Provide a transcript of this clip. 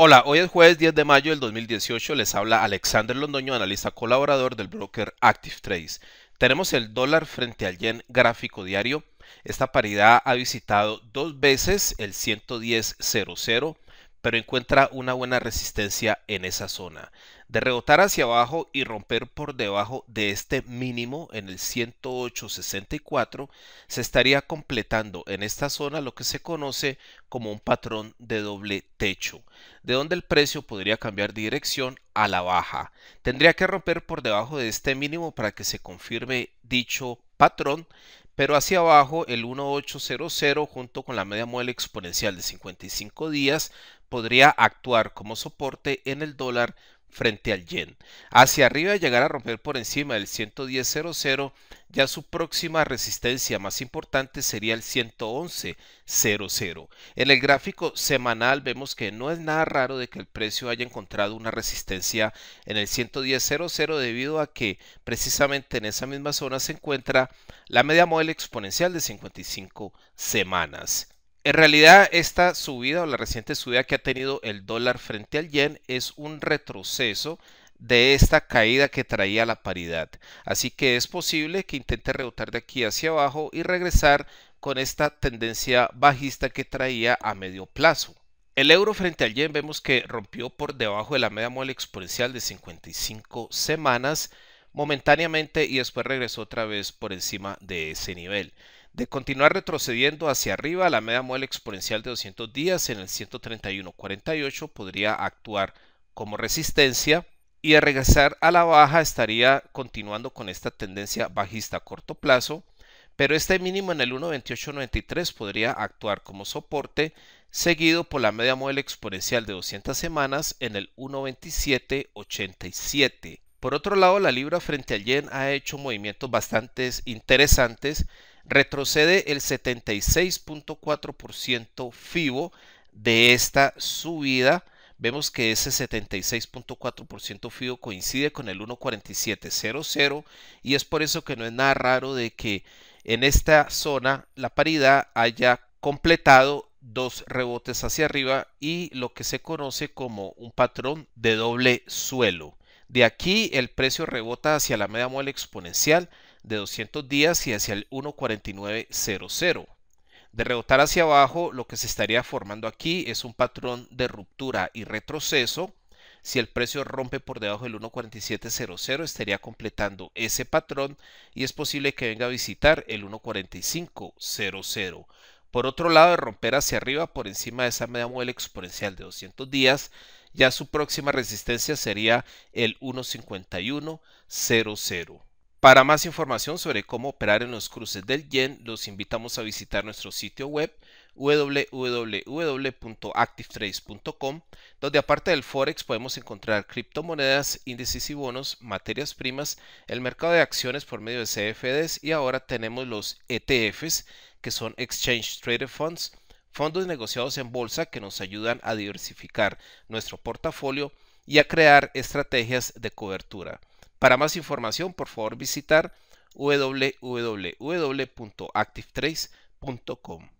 Hola, hoy es jueves 10 de mayo del 2018, les habla Alexander Londoño, analista colaborador del broker Active Trades. Tenemos el dólar frente al yen gráfico diario. Esta paridad ha visitado dos veces el 110.00, pero encuentra una buena resistencia en esa zona de rebotar hacia abajo y romper por debajo de este mínimo en el 108.64, se estaría completando en esta zona lo que se conoce como un patrón de doble techo, de donde el precio podría cambiar dirección a la baja. Tendría que romper por debajo de este mínimo para que se confirme dicho patrón, pero hacia abajo el 1800 junto con la media móvil exponencial de 55 días podría actuar como soporte en el dólar frente al yen. Hacia arriba llegar a romper por encima del 110.00, ya su próxima resistencia más importante sería el 111.00. En el gráfico semanal vemos que no es nada raro de que el precio haya encontrado una resistencia en el 110.00 debido a que precisamente en esa misma zona se encuentra la media móvil exponencial de 55 semanas. En realidad, esta subida o la reciente subida que ha tenido el dólar frente al yen es un retroceso de esta caída que traía la paridad. Así que es posible que intente rebotar de aquí hacia abajo y regresar con esta tendencia bajista que traía a medio plazo. El euro frente al yen vemos que rompió por debajo de la media móvil exponencial de 55 semanas momentáneamente y después regresó otra vez por encima de ese nivel de continuar retrocediendo hacia arriba, la media móvil exponencial de 200 días en el 131.48 podría actuar como resistencia y de regresar a la baja estaría continuando con esta tendencia bajista a corto plazo, pero este mínimo en el 1.2893 podría actuar como soporte, seguido por la media móvil exponencial de 200 semanas en el 1.2787. Por otro lado, la libra frente al yen ha hecho movimientos bastante interesantes retrocede el 76.4% FIBO de esta subida. Vemos que ese 76.4% FIBO coincide con el 1.4700 y es por eso que no es nada raro de que en esta zona la paridad haya completado dos rebotes hacia arriba y lo que se conoce como un patrón de doble suelo. De aquí el precio rebota hacia la media muela exponencial de 200 días y hacia el 1.4900. De rebotar hacia abajo, lo que se estaría formando aquí es un patrón de ruptura y retroceso. Si el precio rompe por debajo del 1.4700, estaría completando ese patrón y es posible que venga a visitar el 1.4500. Por otro lado, de romper hacia arriba por encima de esa media móvil exponencial de 200 días, ya su próxima resistencia sería el 1.5100. Para más información sobre cómo operar en los cruces del yen, los invitamos a visitar nuestro sitio web www.activetrades.com, donde aparte del forex podemos encontrar criptomonedas, índices y bonos, materias primas, el mercado de acciones por medio de CFDs y ahora tenemos los ETFs, que son Exchange Traded Funds, fondos negociados en bolsa que nos ayudan a diversificar nuestro portafolio y a crear estrategias de cobertura. Para más información, por favor visitar www.activetrace.com.